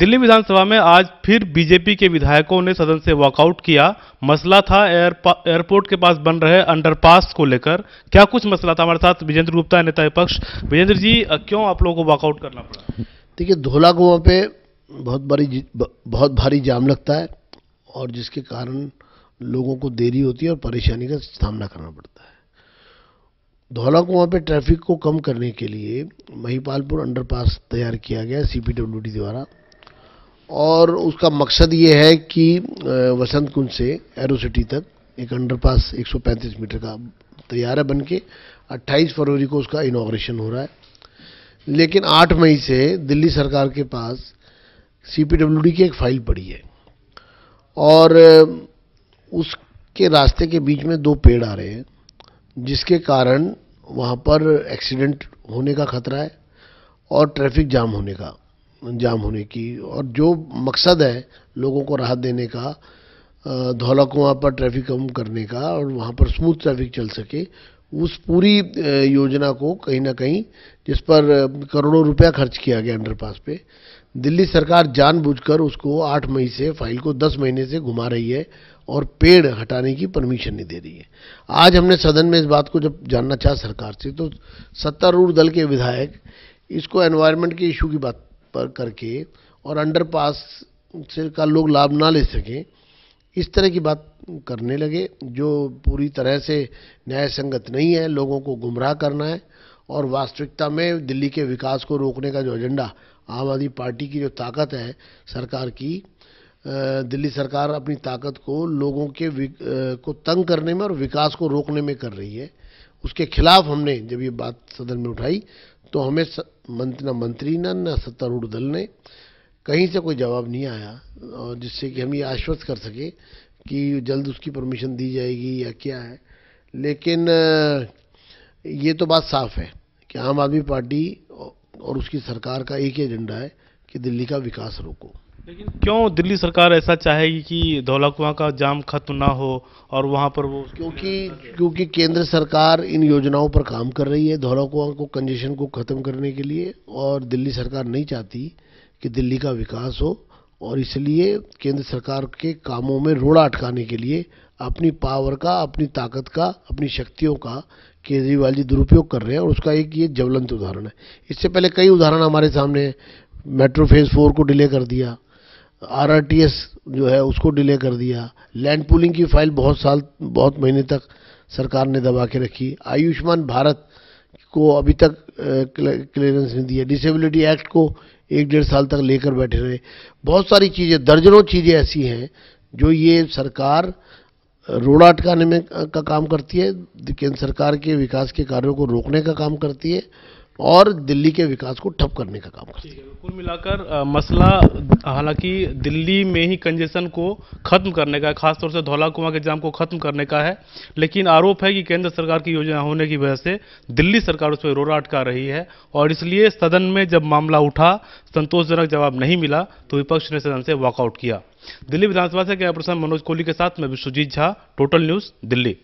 दिल्ली विधानसभा में आज फिर बीजेपी के विधायकों ने सदन से वॉकआउट किया मसला था एयरपोर्ट के पास बन रहे अंडरपास को लेकर क्या कुछ मसला था हमारे साथ विजेंद्र गुप्ता नेता विपक्ष विजेंद्र जी क्यों आप लोगों को वॉकआउट करना पड़ा देखिए धोला कुआ पे बहुत भारी बहुत भारी जाम लगता है और जिसके कारण लोगों को देरी होती है और परेशानी का सामना करना पड़ता है धौला कुआ पे ट्रैफिक को कम करने के लिए महिपालपुर अंडरपास तैयार किया गया सीपीडब्ल्यूडी द्वारा और उसका मकसद ये है कि वसंत कुंज से एरो सिटी तक एक अंडरपास 135 मीटर का तैयार है बन के अट्ठाईस फरवरी को उसका इनाग्रेशन हो रहा है लेकिन 8 मई से दिल्ली सरकार के पास सीपीडब्ल्यूडी की एक फाइल पड़ी है और उसके रास्ते के बीच में दो पेड़ आ रहे हैं जिसके कारण वहाँ पर एक्सीडेंट होने का खतरा है और ट्रैफिक जाम होने का जाम होने की और जो मकसद है लोगों को राहत देने का धौला कुआं पर ट्रैफिक कम करने का और वहाँ पर स्मूथ ट्रैफिक चल सके उस पूरी योजना को कहीं ना कहीं जिस पर करोड़ों रुपया खर्च किया गया अंडरपास पे दिल्ली सरकार जानबूझकर उसको आठ मई से फाइल को दस महीने से घुमा रही है और पेड़ हटाने की परमिशन नहीं दे रही है आज हमने सदन में इस बात को जब जानना चाहा सरकार से तो सत्तारूढ़ दल के विधायक इसको एनवायरमेंट के इशू की बात पर करके और अंडरपास से का लोग लाभ ना ले सकें इस तरह की बात करने लगे जो पूरी तरह से न्याय संगत नहीं है लोगों को गुमराह करना है और वास्तविकता में दिल्ली के विकास को रोकने का जो एजेंडा आम आदमी पार्टी की जो ताकत है सरकार की दिल्ली सरकार अपनी ताकत को लोगों के को तंग करने में और विकास को रोकने में कर रही है उसके खिलाफ हमने जब ये बात सदन में उठाई तो हमें मंत्री न मंत्री न न सत्तारूढ़ दल ने कहीं से कोई जवाब नहीं आया और जिससे कि हम ये आश्वस्त कर सके कि जल्द उसकी परमिशन दी जाएगी या क्या है लेकिन ये तो बात साफ है कि आम आदमी पार्टी और उसकी सरकार का एक ही एजेंडा है कि दिल्ली का विकास रोको लेकिन क्यों दिल्ली सरकार ऐसा चाहेगी कि धौला कुआं का जाम खत्म ना हो और वहाँ पर वो क्योंकि क्योंकि केंद्र सरकार इन योजनाओं पर काम कर रही है धौला कुआं को कंजेशन को ख़त्म करने के लिए और दिल्ली सरकार नहीं चाहती कि दिल्ली का विकास हो और इसलिए केंद्र सरकार के कामों में रोड़ा अटकाने के लिए अपनी पावर का अपनी ताकत का अपनी शक्तियों का केजरीवाल जी दुरुपयोग कर रहे हैं और उसका एक ये ज्वलंत उदाहरण है इससे पहले कई उदाहरण हमारे सामने मेट्रो फेज़ फोर को डिले कर दिया आरआरटीएस जो है उसको डिले कर दिया लैंड पुलिंग की फाइल बहुत साल बहुत महीने तक सरकार ने दबा के रखी आयुष्मान भारत को अभी तक क्लियरेंस नहीं दिया डिसेबिलिटी एक्ट को एक डेढ़ साल तक लेकर बैठे रहे बहुत सारी चीज़ें दर्जनों चीज़ें ऐसी हैं जो ये सरकार रोड़ा अटकाने में का काम करती है केंद्र सरकार के विकास के कार्यों को रोकने का काम करती है और दिल्ली के विकास को ठप करने का काम करती है कुल मिलाकर मसला हालांकि दिल्ली में ही कंजेशन को खत्म करने का है खासतौर से धौला कुआं के जाम को खत्म करने का है लेकिन आरोप है कि केंद्र सरकार की योजना होने की वजह से दिल्ली सरकार उस पर रोरा अटका रही है और इसलिए सदन में जब मामला उठा संतोषजनक जवाब नहीं मिला तो विपक्ष ने सदन से वॉकआउट किया दिल्ली विधानसभा से कैमरा पर्सन मनोज कोहली के साथ मैं विश्वजीत झा टोटल न्यूज़ दिल्ली